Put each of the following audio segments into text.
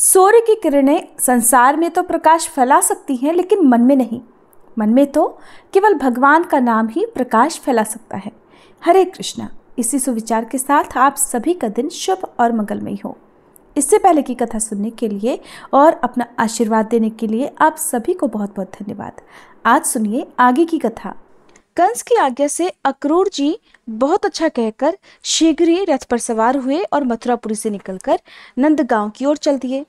सूर्य की किरणें संसार में तो प्रकाश फैला सकती हैं लेकिन मन में नहीं मन में तो केवल भगवान का नाम ही प्रकाश फैला सकता है हरे कृष्णा इसी सुविचार के साथ आप सभी का दिन शुभ और मंगलमय हो इससे पहले की कथा सुनने के लिए और अपना आशीर्वाद देने के लिए आप सभी को बहुत बहुत धन्यवाद आज सुनिए आगे की कथा कंस की आज्ञा से अक्रूर जी बहुत अच्छा कहकर शीघ्र ही रथ पर सवार हुए और मथुरापुरी से निकलकर नंदगांव की ओर चल दिए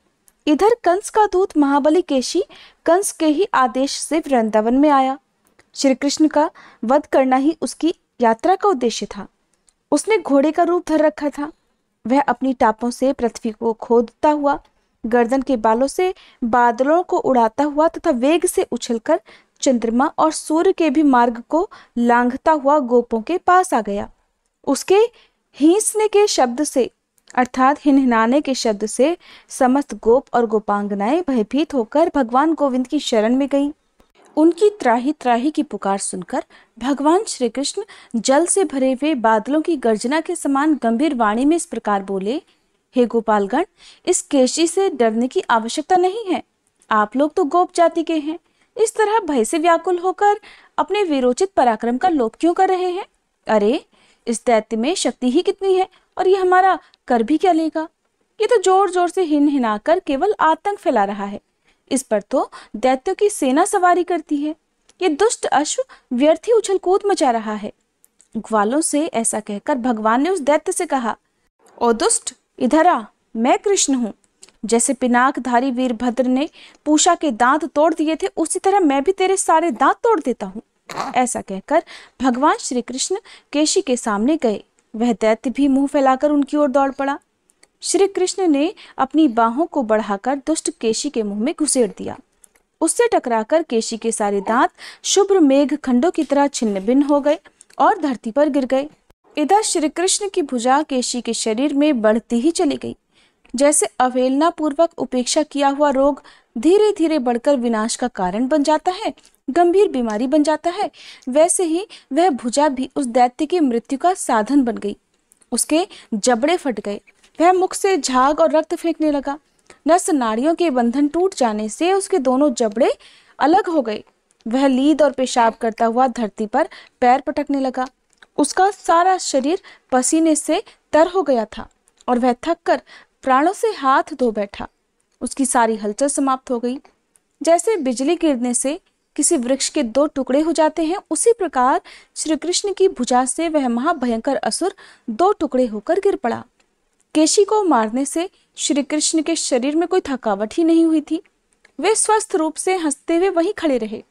इधर कंस का दूत महाबली केशी कंस के ही आदेश से वृंदावन में आया श्री कृष्ण का वध करना ही उसकी यात्रा का उद्देश्य था उसने घोड़े का रूप धर रखा था वह अपनी टापों से पृथ्वी को खोदता हुआ गर्दन के बालों से बादलों को उड़ाता हुआ तथा वेग से उछलकर चंद्रमा और सूर्य के भी मार्ग को लांघता हुआ गोपों के पास आ गया उसके हिंसने के शब्द से अर्थात हिनहिनाने के शब्द से समस्त गोप और गोपांगनाएं भयभीत होकर भगवान गोविंद की शरण में गईं। उनकी त्राही त्राही की पुकार सुनकर भगवान श्री कृष्ण जल से भरे हुए बादलों की गर्जना के समान गंभीर वाणी में इस प्रकार बोले हे गोपालगण इस केशी से डरने की आवश्यकता नहीं है आप लोग तो गोप जाति के हैं इस तरह भय से व्याकुल होकर अपने विरोचित पराक्रम का लोप क्यों कर रहे हैं अरे इस दैत्य में शक्ति ही कितनी है और ये हमारा कर भी क्या लेगा ये तो जोर जोर से हिन हिनाकर केवल आतंक फैला रहा है इस पर तो दैत्यों की सेना सवारी करती है ये दुष्ट अश्व व्यर्थ ही उछल कूद मचा रहा है ग्वालों से ऐसा कहकर भगवान ने उस दैत्य से कहा ओ दुष्ट इधर आ मैं कृष्ण हूँ जैसे पिनाकधारी वीरभद्र ने पूषा के दांत तोड़ दिए थे उसी तरह मैं भी तेरे सारे दांत तोड़ देता हूँ ऐसा कहकर भगवान श्री कृष्ण केशी के सामने गए वह दैत्य भी मुंह फैलाकर उनकी ओर दौड़ पड़ा श्री कृष्ण ने अपनी बाहों को बढ़ाकर दुष्ट केशी के मुंह में घुसेड़ दिया उससे टकराकर केशी के सारे दांत शुभ्र मेघ खंडों की तरह छिन्न भिन्न हो गए और धरती पर गिर गए इधर श्री कृष्ण की भुजा केशी के शरीर में बढ़ती ही चली गई जैसे अवहेलना पूर्वक उपेक्षा किया हुआ रोग धीरे धीरे बढ़कर विनाश का कारण बन जाता है गंभीर बीमारी बन जाता है वैसे ही वह भुजा भी उस दैत्य की मृत्यु का साधन बन गई उसके जबड़े फट गए वह मुख से झाग और रक्त फेंकने लगा नस नाड़ियों के बंधन टूट जाने से उसके दोनों जबड़े अलग हो गए वह लीद और पेशाब करता हुआ धरती पर पैर पटकने लगा उसका सारा शरीर पसीने से तर हो गया था और वह थककर प्राणों से हाथ धो बैठा उसकी सारी हलचल समाप्त हो गई जैसे बिजली गिरने से किसी वृक्ष के दो टुकड़े हो जाते हैं उसी प्रकार श्री कृष्ण की भुजा से वह महाभयंकर असुर दो टुकड़े होकर गिर पड़ा केशी को मारने से श्री कृष्ण के शरीर में कोई थकावट ही नहीं हुई थी वे स्वस्थ रूप से हंसते हुए वहीं खड़े रहे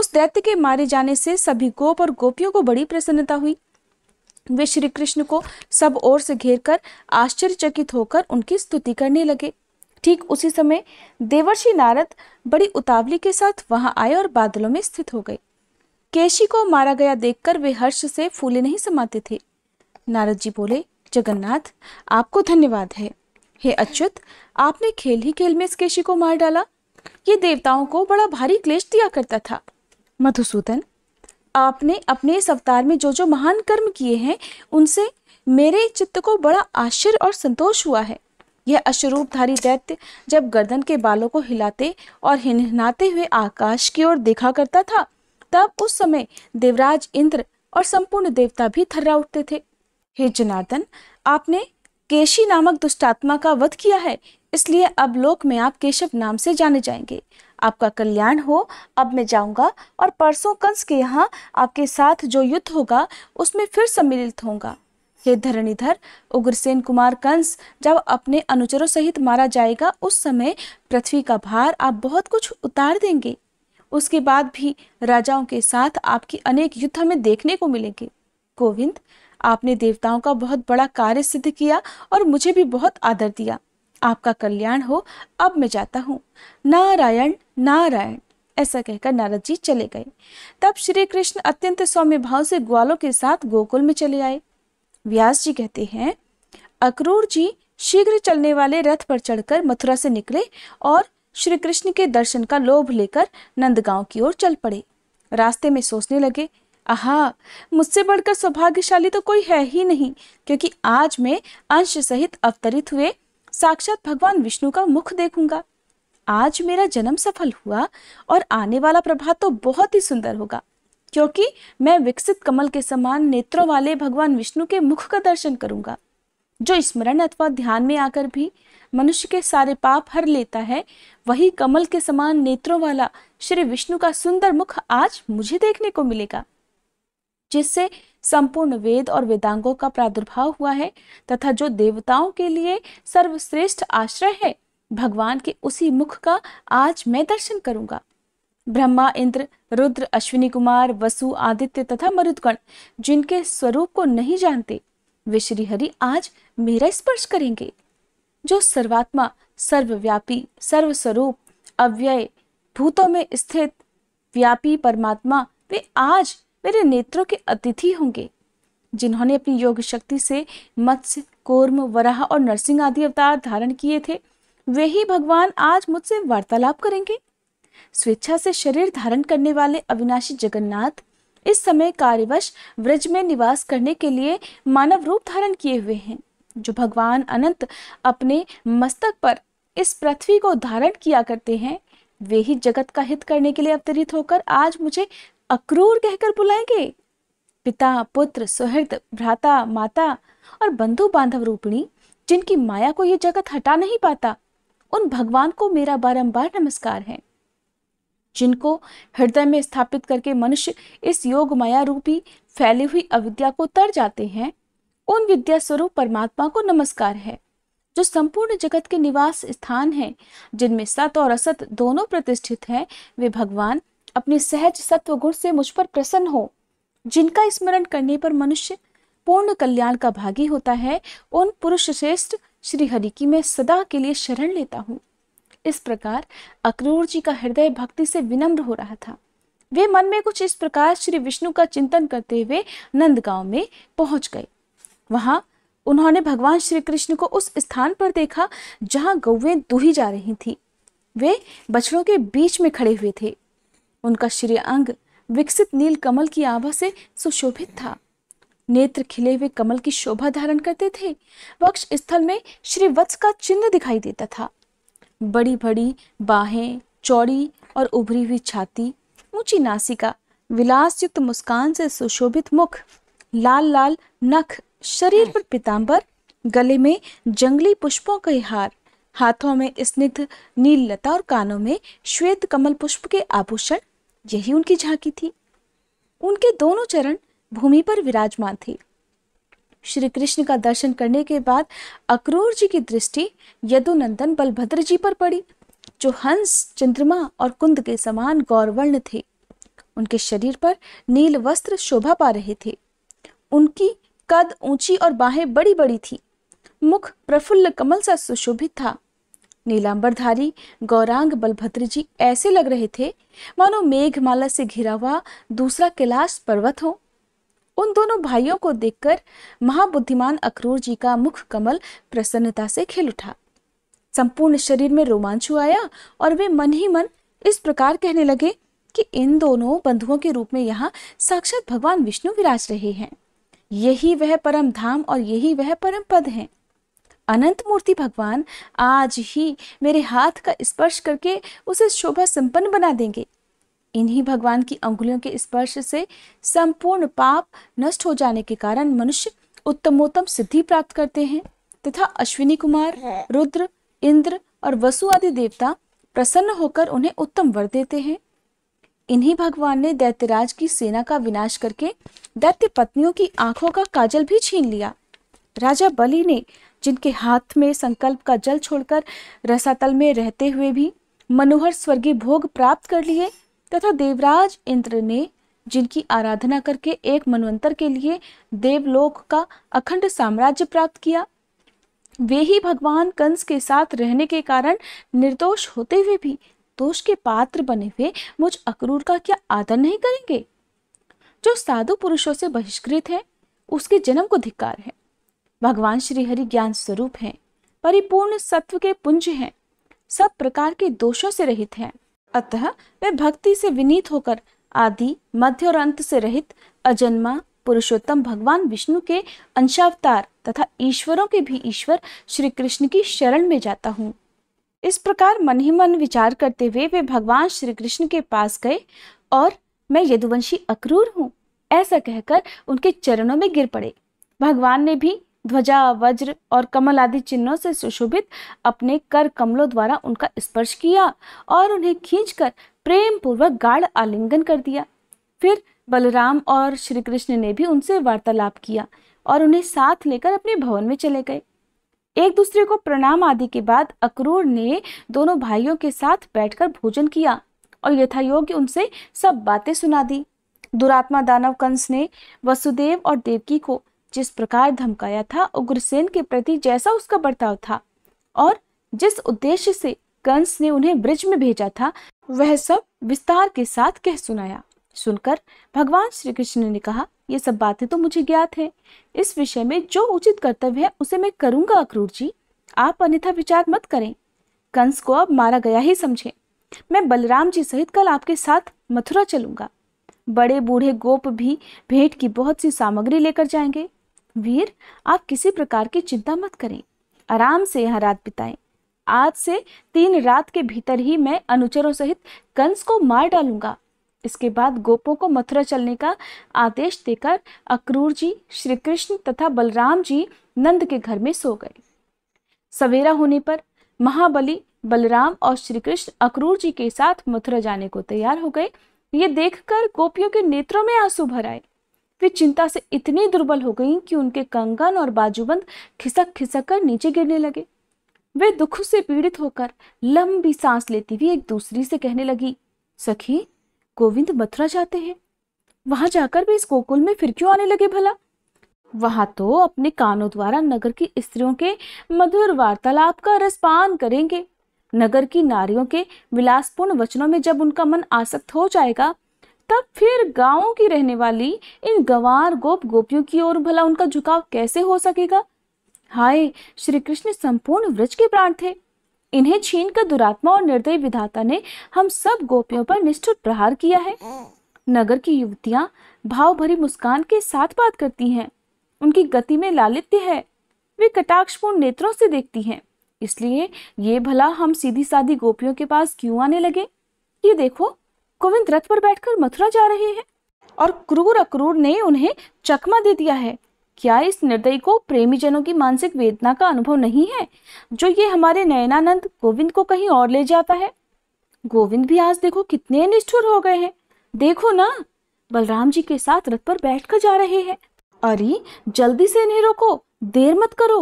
उस दैत्य के मारे जाने से सभी गोप और गोपियों को बड़ी प्रसन्नता हुई वे श्री कृष्ण को सब ओर से घेर कर आश्चर्यचकित होकर उनकी स्तुति करने लगे ठीक उसी समय देवर्षि नारद बड़ी उतावली के साथ वहां आए और बादलों में स्थित हो गए केशी को मारा गया देखकर वे हर्ष से फूले नहीं समाते थे नारद जी बोले जगन्नाथ आपको धन्यवाद है हे अच्युत आपने खेल ही खेल में इस केशी को मार डाला ये देवताओं को बड़ा भारी क्लेश दिया करता था मधुसूदन आपने अपने इस अवतार में जो जो महान कर्म किए हैं उनसे मेरे चित्त को बड़ा आश्चर्य और संतोष हुआ है यह अश्वरूपधारी दैत्य जब गर्दन के बालों को हिलाते और हिनहनाते हुए आकाश की ओर देखा करता था तब उस समय देवराज इंद्र और संपूर्ण देवता भी थर्रा उठते थे हे जनार्दन आपने केशी नामक दुष्टात्मा का वध किया है इसलिए अब लोक में आप केशव नाम से जाने जाएंगे आपका कल्याण हो अब मैं जाऊंगा और परसों कंस के यहाँ आपके साथ जो युद्ध होगा उसमें फिर सम्मिलित होगा हे धरणीधर उग्रसेन कुमार कंस जब अपने अनुचरों सहित मारा जाएगा उस समय पृथ्वी का भार आप बहुत कुछ उतार देंगे उसके बाद भी राजाओं के साथ आपकी अनेक युद्ध हमें देखने को मिलेंगे गोविंद आपने देवताओं का बहुत बड़ा कार्य सिद्ध किया और मुझे भी बहुत आदर दिया आपका कल्याण हो अब मैं जाता हूँ नारायण नारायण ऐसा कहकर नारद जी चले गए तब श्री कृष्ण अत्यंत सौम्य भाव से ग्वालों के साथ गोकुल में चले आए व्यास जी कहते हैं अक्रूर जी शीघ्र चलने वाले रथ पर चढ़कर मथुरा से निकले और श्री कृष्ण के दर्शन का लोभ लेकर नंदगांव की ओर चल पड़े रास्ते में सोचने लगे आहा मुझसे बढ़कर सौभाग्यशाली तो कोई है ही नहीं क्योंकि आज मैं अंश सहित अवतरित हुए साक्षात भगवान विष्णु का मुख देखूंगा आज मेरा जन्म सफल हुआ और आने वाला प्रभात तो बहुत ही सुंदर होगा क्योंकि मैं विकसित कमल के समान नेत्रों वाले भगवान विष्णु के मुख का दर्शन करूंगा जो स्मरण अथवा ध्यान में आकर भी मनुष्य के सारे पाप हर लेता है वही कमल के समान नेत्रों वाला श्री विष्णु का सुंदर मुख आज मुझे देखने को मिलेगा जिससे संपूर्ण वेद और वेदांगों का प्रादुर्भाव हुआ है तथा जो देवताओं के लिए सर्वश्रेष्ठ आश्रय है भगवान के उसी मुख का आज मैं दर्शन करूंगा ब्रह्मा इंद्र रुद्र अश्विनी कुमार वसु आदित्य तथा मरुदगण जिनके स्वरूप को नहीं जानते वे श्रीहरि आज मेरा स्पर्श करेंगे जो सर्वात्मा सर्वव्यापी सर्वस्वरूप अव्यय भूतों में स्थित व्यापी परमात्मा वे आज मेरे नेत्रों के अतिथि होंगे जिन्होंने अपनी योग शक्ति से मत्स्य कोर्म वराह और नरसिंह आदि अवतार धारण किए थे वे ही भगवान आज मुझसे वार्तालाप करेंगे स्वेच्छा से शरीर धारण करने वाले अविनाशी जगन्नाथ इस समय कार्यवश व्रज में निवास करने के लिए मानव रूप धारण किए हुए हैं जो भगवान अनंत अपने मस्तक पर इस पृथ्वी को धारण किया करते हैं वे ही जगत का हित करने के लिए अवतरित होकर आज मुझे अक्रूर कहकर बुलाएंगे पिता पुत्र सुहृद भ्राता माता और बंधु बांधव रूपिणी जिनकी माया को यह जगत हटा नहीं पाता उन भगवान को मेरा बारंबार नमस्कार है जिनको हृदय में स्थापित करके मनुष्य इस योग माया रूपी फैली हुई अविद्या को तर जाते हैं उन विद्या स्वरूप परमात्मा को नमस्कार है जो संपूर्ण जगत के निवास स्थान हैं जिनमें सत और असत दोनों प्रतिष्ठित हैं वे भगवान अपने सहज सत्व गुण से मुझ पर प्रसन्न हो जिनका स्मरण करने पर मनुष्य पूर्ण कल्याण का भागी होता है उन पुरुष श्रेष्ठ श्री हरि की मैं सदा के लिए शरण लेता हूँ इस प्रकार अक्रूर जी का हृदय भक्ति से विनम्र हो रहा था वे मन में कुछ इस प्रकार श्री विष्णु का चिंतन करते हुए नंदगांव में पहुंच गए वहां उन्होंने भगवान श्री कृष्ण को उस स्थान पर देखा जहां गौवें दूही जा रही थी वे बछड़ों के बीच में खड़े हुए थे उनका श्री अंग विकसित नील कमल की आभा से सुशोभित था नेत्र खिले हुए कमल की शोभा धारण करते थे वक्ष स्थल में श्री वत्स का चिन्ह दिखाई देता था बड़ी बड़ी बाहें चौड़ी और उभरी हुई छाती ऊंची नासिका विलास युक्त मुस्कान से सुशोभित मुख लाल लाल नख शरीर पर पिताम्बर गले में जंगली पुष्पों के हार हाथों में स्निग्ध नील लता और कानों में श्वेत कमल पुष्प के आभूषण यही उनकी झांकी थी उनके दोनों चरण भूमि पर विराजमान थे श्री कृष्ण का दर्शन करने के बाद अक्रूर जी की दृष्टि यदुनंदन बलभद्र जी पर पड़ी जो हंस चंद्रमा और कुंद के समान गौरवर्ण थे उनके शरीर पर नील वस्त्र शोभा पा रहे थे उनकी कद ऊंची और बाहें बड़ी बड़ी थी मुख प्रफुल्ल कमल सा सुशोभित था नीलांबरधारी गौरांग बलभद्र जी ऐसे लग रहे थे मानो मेघमाला से घिरा हुआ दूसरा कैलाश पर्वत हो उन दोनों भाइयों को देखकर महाबुद्धिमान अक्रूर जी का मुख कमल प्रसन्नता से खिल उठा संपूर्ण शरीर में रोमांच आया और वे मन ही मन इस प्रकार कहने लगे कि इन दोनों बंधुओं के रूप में यहाँ साक्षात भगवान विष्णु विराज रहे हैं यही वह परम धाम और यही वह परम पद हैं अनंत मूर्ति भगवान आज ही मेरे हाथ का स्पर्श करके उसे शोभा संपन्न बना देंगे इन्हीं भगवान की अंगुलियों के स्पर्श से संपूर्ण पाप नष्ट हो जाने के कारण मनुष्य उत्तमोत्तम सिद्धि प्राप्त करते हैं तथा अश्विनी कुमार रुद्र इंद्र और वसु आदि देवता प्रसन्न होकर उन्हें उत्तम वर देते हैं इन्हीं भगवान ने दैत्यराज की सेना का विनाश करके दैत्य पत्नियों की आंखों का काजल भी छीन लिया राजा बलि ने जिनके हाथ में संकल्प का जल छोड़कर रसातल में रहते हुए भी मनोहर स्वर्गीय भोग प्राप्त कर लिए तथा देवराज इंद्र ने जिनकी आराधना करके एक मनवंतर के लिए देवलोक का अखंड साम्राज्य प्राप्त किया वे ही भगवान कंस के साथ रहने के कारण निर्दोष होते हुए भी दोष के पात्र बने हुए मुझ अक्रूर का क्या आदर नहीं करेंगे जो साधु पुरुषों से बहिष्कृत है उसके जन्म को धिक्कार है भगवान श्री हरि ज्ञान स्वरूप हैं परिपूर्ण सत्व के पुंज हैं सब प्रकार के दोषों से रहित हैं अतः वे भक्ति से विनीत होकर आदि मध्य और अंत से रहित अजन्मा पुरुषोत्तम भगवान विष्णु के अंशावतार तथा ईश्वरों के भी ईश्वर श्री कृष्ण की शरण में जाता हूँ इस प्रकार मन ही मन विचार करते हुए वे भगवान श्री कृष्ण के पास गए और मैं यदुवंशी अक्रूर हूँ ऐसा कहकर उनके चरणों में गिर पड़े भगवान ने भी ध्वजा वज्र और कमल आदि चिन्हों से सुशोभित अपने कर कमलों द्वारा उनका स्पर्श किया और उन्हें खींचकर प्रेम पूर्वक गाढ़ आलिंगन कर दिया फिर बलराम और श्री कृष्ण ने भी उनसे वार्तालाप किया और उन्हें साथ लेकर अपने भवन में चले गए एक दूसरे को प्रणाम आदि के बाद अक्रूर ने दोनों भाइयों के साथ बैठकर भोजन किया और यथायोग्य उनसे सब बातें सुना दी दुरात्मा दानव कंस ने वसुदेव और देवकी को जिस प्रकार धमकाया था उग्रसेन के प्रति जैसा उसका बर्ताव था और जिस उद्देश्य से कंस ने उन्हें ब्रिज में भेजा था वह सब विस्तार के साथ कह सुनाया सुनकर भगवान श्री कृष्ण ने कहा ये सब बातें तो मुझे ज्ञात है इस विषय में जो उचित कर्तव्य है उसे मैं करूंगा अक्रूर जी आप अन्यथा विचार मत करें कंस को अब मारा गया ही समझे मैं बलराम जी सहित कल आपके साथ मथुरा चलूंगा बड़े बूढ़े गोप भी भेंट की बहुत सी सामग्री लेकर जाएंगे वीर आप किसी प्रकार की चिंता मत करें आराम से यहाँ रात बिताएं आज से तीन रात के भीतर ही मैं अनुचरों सहित कंस को मार डालूंगा इसके बाद गोपों को मथुरा चलने का आदेश देकर अक्रूर जी श्री कृष्ण तथा बलराम जी नंद के घर में सो गए सवेरा होने पर महाबली बलराम और श्री कृष्ण अक्रूर जी के साथ मथुरा जाने को तैयार हो गए ये देखकर गोपियों के नेत्रों में आंसू भर आए वे चिंता से इतनी दुर्बल हो गईं कि उनके कंगन और बाजूबंद खिसक खिसक कर नीचे गिरने लगे वे दुख से पीड़ित होकर लंबी सांस लेती हुई एक दूसरी से कहने लगी सखी गोविंद मथुरा जाते हैं वहां जाकर वे इस गोकुल में फिर क्यों आने लगे भला वहां तो अपने कानों द्वारा नगर की स्त्रियों के मधुर वार्तालाप का रसपान करेंगे नगर की नारियों के विलासपूर्ण वचनों में जब उनका मन आसक्त हो जाएगा तब फिर गांवों की रहने वाली इन गवार गोप गोपियों की ओर भला उनका झुकाव कैसे हो सकेगा हाय श्री कृष्ण संपूर्ण व्रज के प्राण थे इन्हें छीन कर दुरात्मा और निर्दयी विधाता ने हम सब गोपियों पर निष्ठुर प्रहार किया है नगर की युवतियां भाव भरी मुस्कान के साथ बात करती हैं उनकी गति में लालित्य है वे कटाक्षपूर्ण नेत्रों से देखती हैं इसलिए ये भला हम सीधी साधी गोपियों के पास क्यों आने लगे ये देखो गोविंद रथ पर बैठकर मथुरा जा रहे हैं और क्रूर अक्रूर ने उन्हें चकमा दे दिया है क्या इस निर्दयी को प्रेमी जनों की मानसिक वेदना का अनुभव नहीं है जो ये हमारे नयनानंद गोविंद को कहीं और ले जाता है गोविंद भी आज देखो कितने निष्ठुर हो गए हैं देखो ना बलराम जी के साथ रथ पर बैठ कर जा रहे हैं अरे जल्दी से इन्हें रोको देर मत करो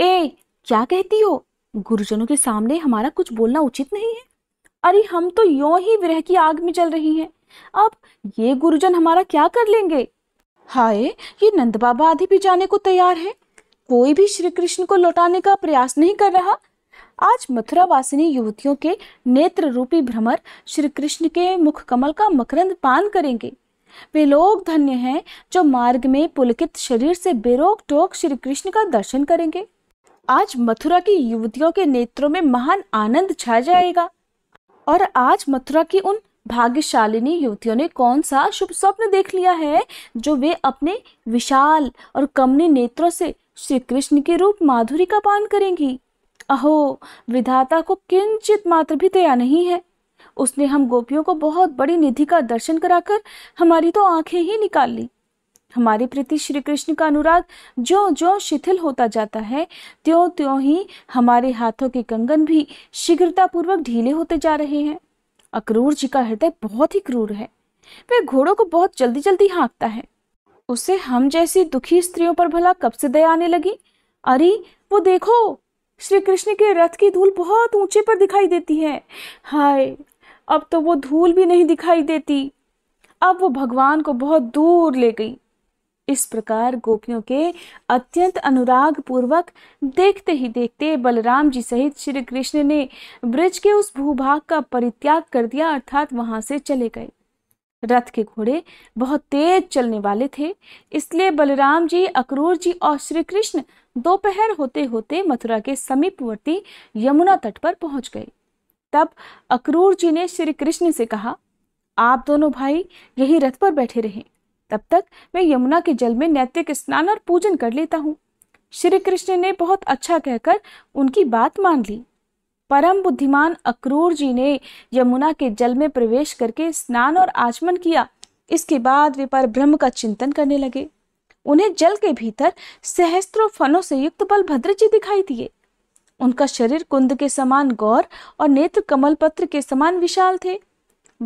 ए क्या कहती हो गुरुजनों के सामने हमारा कुछ बोलना उचित नहीं है अरे हम तो यो ही विरह की आग में जल रही हैं अब ये गुरुजन हमारा क्या कर लेंगे हाय ये नंद बाबा आदि भी जाने को तैयार है कोई भी श्री कृष्ण को लौटाने का प्रयास नहीं कर रहा आज मथुरा वासिनी युवतियों के नेत्र रूपी भ्रमर श्री कृष्ण के मुख कमल का मकरंद पान करेंगे वे लोग धन्य हैं जो मार्ग में पुलकित शरीर से बेरोक टोक श्री कृष्ण का दर्शन करेंगे आज मथुरा की युवतियों के नेत्रों में महान आनंद छा जाएगा और आज मथुरा की उन भाग्यशालिनी युवतियों ने कौन सा शुभ स्वप्न देख लिया है जो वे अपने विशाल और कमनी नेत्रों से श्री कृष्ण के रूप माधुरी का पान करेंगी अहो विधाता को किंचित मात्र भी दया नहीं है उसने हम गोपियों को बहुत बड़ी निधि का दर्शन कराकर हमारी तो आंखें ही निकाल ली हमारे प्रति श्री कृष्ण का अनुराग जो जो शिथिल होता जाता है त्यों त्यों ही हमारे हाथों के कंगन भी शीघ्रतापूर्वक ढीले होते जा रहे हैं अक्रूर जी का हृदय बहुत ही क्रूर है वह घोड़ों को बहुत जल्दी जल्दी हाँकता है उसे हम जैसी दुखी स्त्रियों पर भला कब से दया आने लगी अरे वो देखो श्री कृष्ण के रथ की धूल बहुत ऊंचे पर दिखाई देती है हाय अब तो वो धूल भी नहीं दिखाई देती अब वो भगवान को बहुत दूर ले गई इस प्रकार गोपियों के अत्यंत अनुराग पूर्वक देखते ही देखते बलराम जी सहित श्री कृष्ण ने ब्रज के उस भूभाग का परित्याग कर दिया अर्थात वहां से चले गए रथ के घोड़े बहुत तेज चलने वाले थे इसलिए बलराम जी अक्रूर जी और श्री कृष्ण दोपहर होते होते मथुरा के समीपवर्ती यमुना तट पर पहुंच गए तब अक्रूर जी ने श्री कृष्ण से कहा आप दोनों भाई यही रथ पर बैठे रहें तब तक मैं यमुना के जल में नैतिक स्नान और पूजन कर लेता हूँ श्री कृष्ण ने बहुत अच्छा कहकर उनकी बात मान ली परम बुद्धिमान अक्रूर जी ने यमुना के जल में प्रवेश करके स्नान और आचमन किया इसके बाद वे पर ब्रह्म का चिंतन करने लगे उन्हें जल के भीतर सहस्त्रों फनों से युक्त बलभद्र जी दिखाई दिए उनका शरीर कुंद के समान गौर और नेत्र कमल पत्र के समान विशाल थे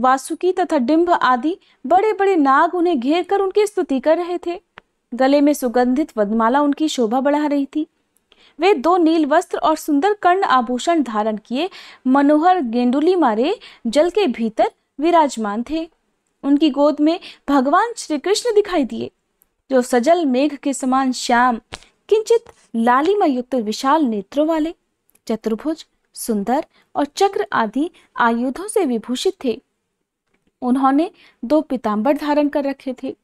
वासुकी तथा डिम्ब आदि बड़े बड़े नाग उन्हें घेर कर उनकी स्तुति कर रहे थे गले में सुगंधित वदमाला उनकी शोभा बढ़ा रही थी वे दो नील वस्त्र और सुंदर कर्ण आभूषण धारण किए मनोहर गेंडुली मारे जल के भीतर विराजमान थे उनकी गोद में भगवान श्री कृष्ण दिखाई दिए जो सजल मेघ के समान श्याम किंचित लालिमा युक्त विशाल नेत्रों वाले चतुर्भुज सुंदर और चक्र आदि आयुधों से विभूषित थे उन्होंने दो पिताम्बर धारण कर रखे थे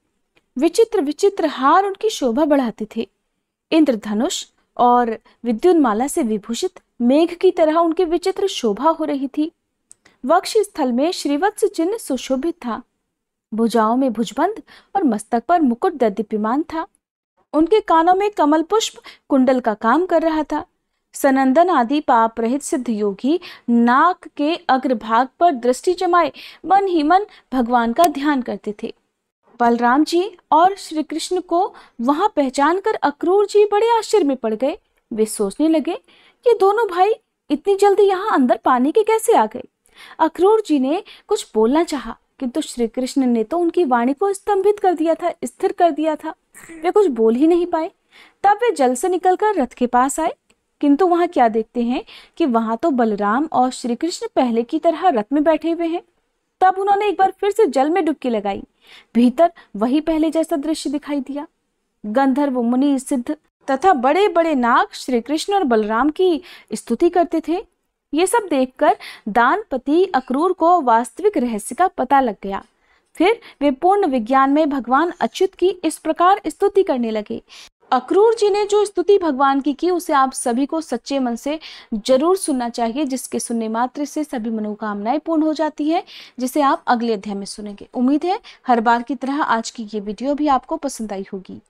विचित्र विचित्र हार उनकी शोभा बढ़ाते थे इंद्रधनुष और विद्युन्माला से विभूषित मेघ की तरह उनकी विचित्र शोभा हो रही थी वक्ष स्थल में श्रीवत्स चिन्ह सुशोभित था भुजाओं में भुजबंद और मस्तक पर मुकुट ददीप्यमान था उनके कानों में कमल पुष्प कुंडल का काम कर रहा था सनंदन आदि पाप रहित सिद्ध योगी नाक के अग्रभाग पर दृष्टि जमाए मन ही मन भगवान का ध्यान करते थे बलराम जी और श्री कृष्ण को वहां पहचान कर अक्रूर जी बड़े आश्चर्य में पड़ गए वे सोचने लगे ये दोनों भाई इतनी जल्दी यहाँ अंदर पानी के कैसे आ गए अक्रूर जी ने कुछ बोलना चाहा किंतु श्री कृष्ण ने तो उनकी वाणी को स्तंभित कर दिया था स्थिर कर दिया था वे कुछ बोल ही नहीं पाए तब वे जल से निकलकर रथ के पास आए किंतु वहां क्या देखते हैं कि वहां तो बलराम और श्री कृष्ण पहले की तरह रथ में बैठे हुए हैं तब उन्होंने एक बार फिर से जल में डुबकी लगाई भीतर वही पहले जैसा दृश्य दिखाई दिया गंधर्व मुनि सिद्ध तथा बड़े बड़े नाग श्री कृष्ण और बलराम की स्तुति करते थे ये सब देखकर दानपति अक्रूर को वास्तविक रहस्य का पता लग गया फिर वे पूर्ण विज्ञान में भगवान अच्युत की इस प्रकार स्तुति करने लगे अक्रूर जी ने जो स्तुति भगवान की की उसे आप सभी को सच्चे मन से जरूर सुनना चाहिए जिसके सुनने मात्र से सभी मनोकामनाएं पूर्ण हो जाती है जिसे आप अगले अध्याय में सुनेंगे उम्मीद है हर बार की तरह आज की ये वीडियो भी आपको पसंद आई होगी